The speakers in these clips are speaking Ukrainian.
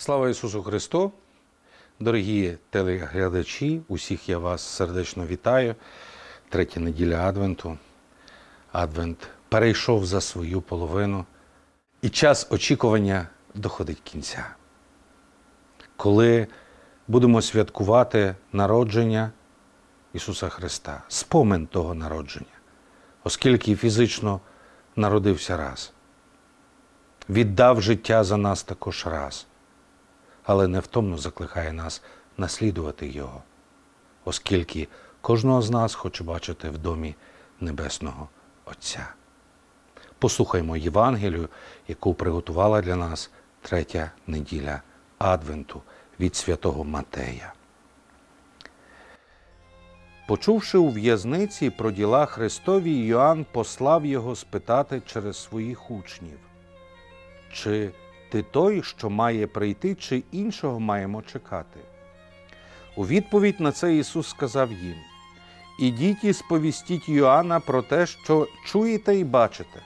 Слава Ісусу Христу! Дорогі телеглядачі, усіх я вас сердечно вітаю. Третя неділя Адвенту. Адвент перейшов за свою половину, і час очікування доходить кінця. Коли будемо святкувати народження Ісуса Христа, спомин того народження, оскільки фізично народився раз, віддав життя за нас також раз але невтомно закликає нас наслідувати Його, оскільки кожного з нас хоче бачити в домі Небесного Отця. Послухаймо Євангелію, яку приготувала для нас третя неділя Адвенту від святого Матея. Почувши у в'язниці про діла Христові, Йоанн послав його спитати через своїх учнів, чи ти той, що має прийти, чи іншого маємо чекати. У відповідь на це Ісус сказав їм: Ідіть і сповістіть Йоанна про те, що чуєте і бачите.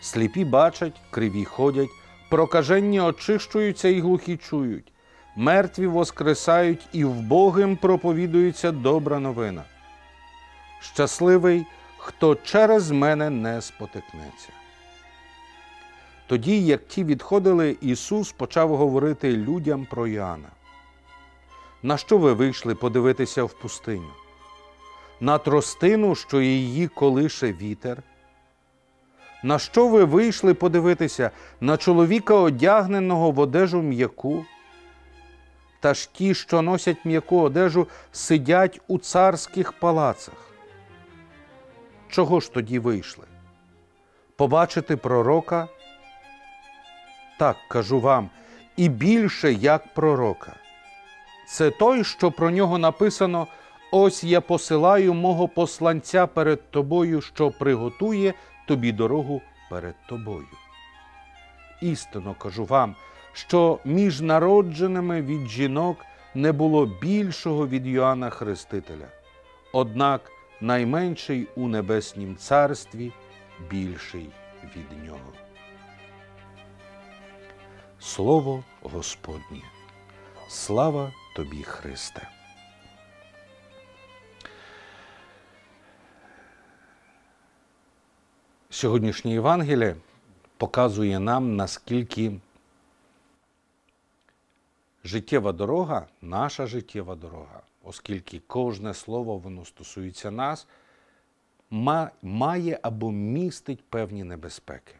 Сліпі бачать, криві ходять, прокажені очищуються і глухі чують, мертві воскресають і вбогим проповідується добра новина. Щасливий, хто через мене не спотикнеться. Тоді, як ті відходили, Ісус почав говорити людям про Іоанна. На що ви вийшли подивитися в пустиню? На тростину, що її колише вітер? На що ви вийшли подивитися на чоловіка, одягненого в одежу м'яку? Та ж ті, що носять м'яку одежу, сидять у царських палацах. Чого ж тоді вийшли? Побачити пророка? так кажу вам, і більше як пророка. Це той, що про нього написано: Ось я посилаю мого посланця перед тобою, що приготує тобі дорогу перед тобою. Істинно кажу вам, що між народженими від жінок не було більшого від Йоанна Хрестителя, однак найменший у Небеснім Царстві більший від нього. Слово Господнє. Слава тобі, Христе! Сьогоднішнє Євангеліє показує нам, наскільки життєва дорога, наша життєва дорога, оскільки кожне слово воно стосується нас, має або містить певні небезпеки.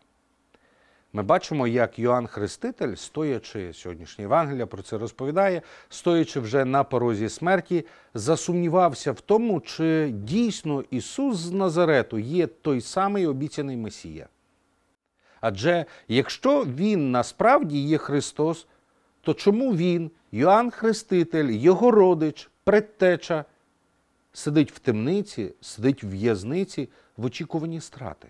Ми бачимо, як Йоанн Хреститель, стоячи сьогоднішнє Євангелія, про це розповідає, стоячи вже на порозі смерті, засумнівався в тому, чи дійсно Ісус з Назарету є той самий обіцяний Месія. Адже якщо Він насправді є Христос, то чому Він, Йоанн Хреститель, Його родич, предтеча, сидить в темниці, сидить в в'язниці в очікуванні страти?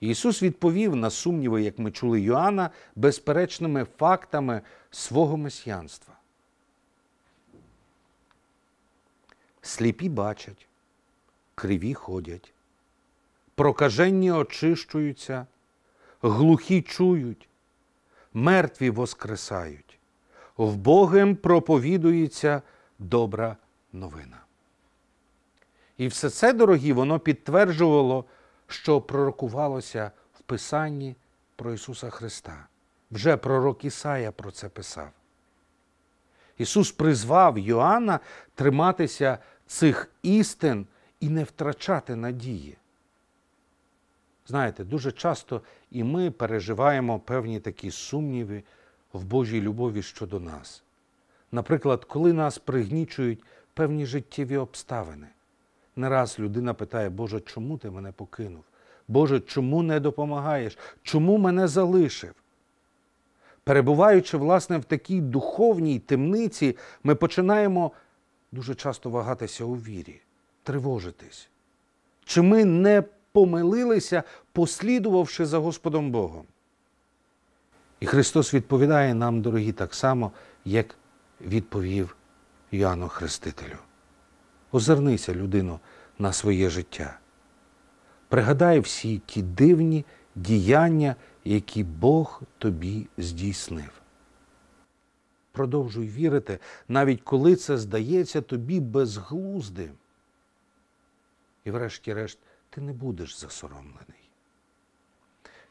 Ісус відповів на сумніви, як ми чули Йоанна, безперечними фактами свого месіянства. Сліпі бачать, криві ходять, прокаженні очищуються, глухі чують, мертві воскресають, вбогим проповідується добра новина. І все це, дорогі, воно підтверджувало що пророкувалося в Писанні про Ісуса Христа. Вже пророк Ісая про це писав. Ісус призвав Йоанна триматися цих істин і не втрачати надії. Знаєте, дуже часто і ми переживаємо певні такі сумніви в Божій любові щодо нас. Наприклад, коли нас пригнічують певні життєві обставини, не раз людина питає, Боже, чому ти мене покинув? Боже, чому не допомагаєш? Чому мене залишив? Перебуваючи, власне, в такій духовній темниці, ми починаємо дуже часто вагатися у вірі, тривожитись. Чи ми не помилилися, послідувавши за Господом Богом? І Христос відповідає нам, дорогі, так само, як відповів Йоанну Хрестителю. Озирнися, людину, на своє життя. Пригадай всі ті дивні діяння, які Бог тобі здійснив. Продовжуй вірити, навіть коли це здається тобі безглуздим. І, врешті-решт, ти не будеш засоромлений.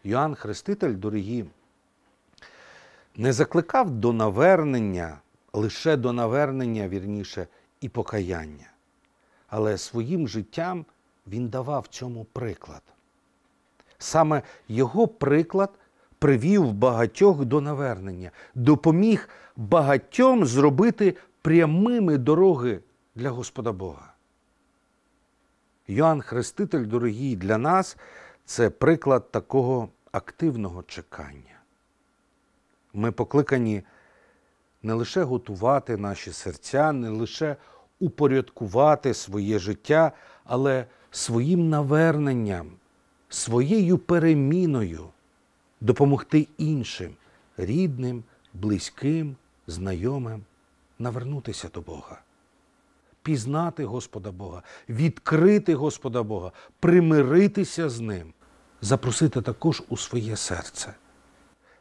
Йоанн Хреститель, дорогі, не закликав до навернення, лише до навернення, вірніше, і покаяння але своїм життям він давав цьому приклад. Саме його приклад привів багатьох до навернення, допоміг багатьом зробити прямими дороги для Господа Бога. Йоанн Хреститель, дорогий, для нас це приклад такого активного чекання. Ми покликані не лише готувати наші серця, не лише упорядкувати своє життя, але своїм наверненням, своєю переміною допомогти іншим, рідним, близьким, знайомим, навернутися до Бога, пізнати Господа Бога, відкрити Господа Бога, примиритися з Ним, запросити також у своє серце.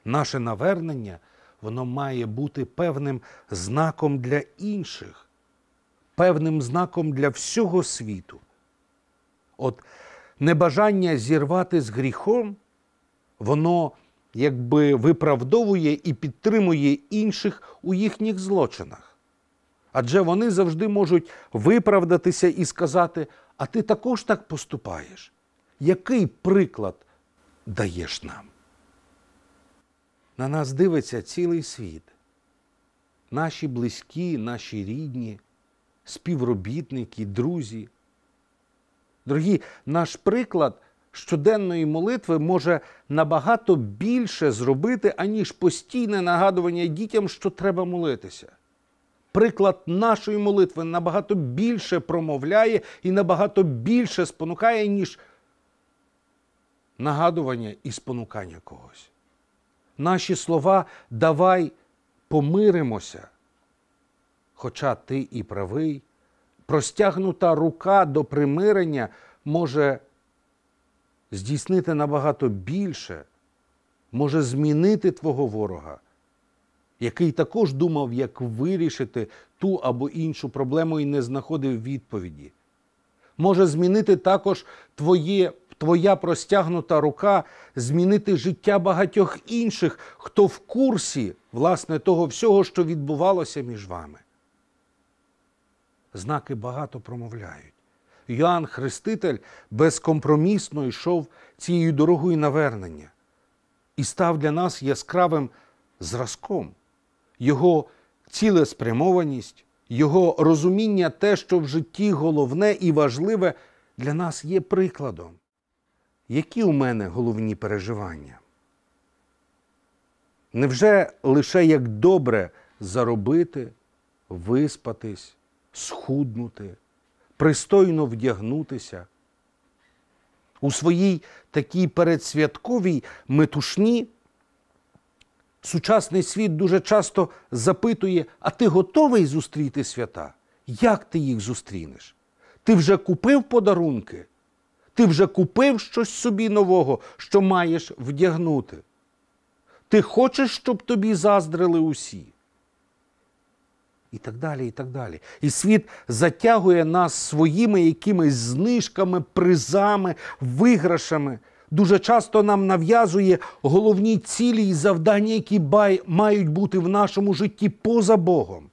Наше навернення. Воно має бути певним знаком для інших, певним знаком для всього світу. От небажання зірвати з гріхом, воно якби виправдовує і підтримує інших у їхніх злочинах. Адже вони завжди можуть виправдатися і сказати, а ти також так поступаєш. Який приклад даєш нам? На нас дивиться цілий світ. Наші близькі, наші рідні, співробітники, друзі. Дорогі, наш приклад щоденної молитви може набагато більше зробити, аніж постійне нагадування дітям, що треба молитися. Приклад нашої молитви набагато більше промовляє і набагато більше спонукає, ніж нагадування і спонукання когось. Наші слова давай помиримося хоча ти і правий, простягнута рука до примирення може здійснити набагато більше, може змінити твого ворога, який також думав, як вирішити ту або іншу проблему і не знаходив відповіді. Може змінити також твоє. Твоя простягнута рука змінити життя багатьох інших, хто в курсі власне того всього, що відбувалося між вами знаки багато промовляють. Йоанн Хреститель безкомпромісно йшов цією дорогою навернення і став для нас яскравим зразком, його цілеспрямованість, його розуміння те, що в житті головне і важливе для нас є прикладом. Які у мене головні переживання? Невже лише як добре заробити, виспатись, схуднути, пристойно вдягнутися. У своїй такій передсвятковій метушні сучасний світ дуже часто запитує: а ти готовий зустріти свята? Як ти їх зустрінеш? Ти вже купив подарунки? Ти вже купив щось собі нового, що маєш вдягнути. Ти хочеш, щоб тобі заздрили усі? І так далі, і так далі. І світ затягує нас своїми якимись знижками, призами, виграшами. Дуже часто нам нав'язує головні цілі і завдання, які мають бути в нашому житті поза Богом.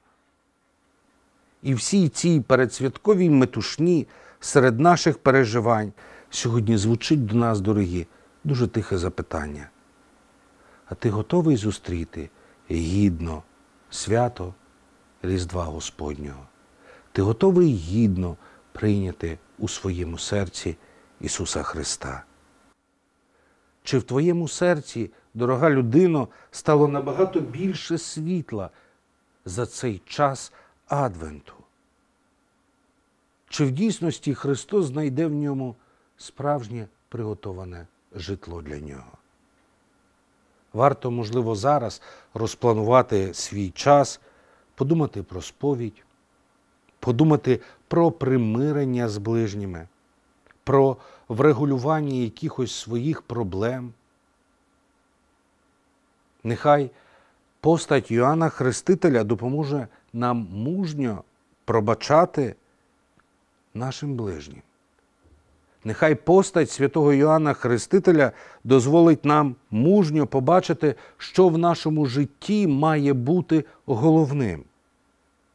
І всі ці передсвяткові метушні серед наших переживань сьогодні звучить до нас, дорогі, дуже тихе запитання. А ти готовий зустріти гідно, свято? Різдва Господнього. Ти готовий гідно прийняти у своєму серці Ісуса Христа. Чи в твоєму серці, дорога людино, стало набагато більше світла за цей час Адвенту? Чи в дійсності Христос знайде в ньому справжнє приготоване житло для нього? Варто, можливо, зараз розпланувати свій час подумати про сповідь, подумати про примирення з ближніми, про врегулювання якихось своїх проблем. Нехай постать Йоанна Хрестителя допоможе нам мужньо пробачати нашим ближнім. Нехай постать святого Йоанна Хрестителя дозволить нам мужньо побачити, що в нашому житті має бути головним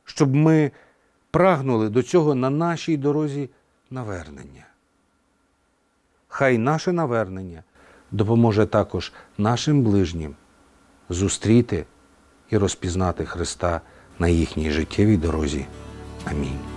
щоб ми прагнули до цього на нашій дорозі навернення. Хай наше навернення допоможе також нашим ближнім зустріти і розпізнати Христа на їхній життєвій дорозі. Амінь.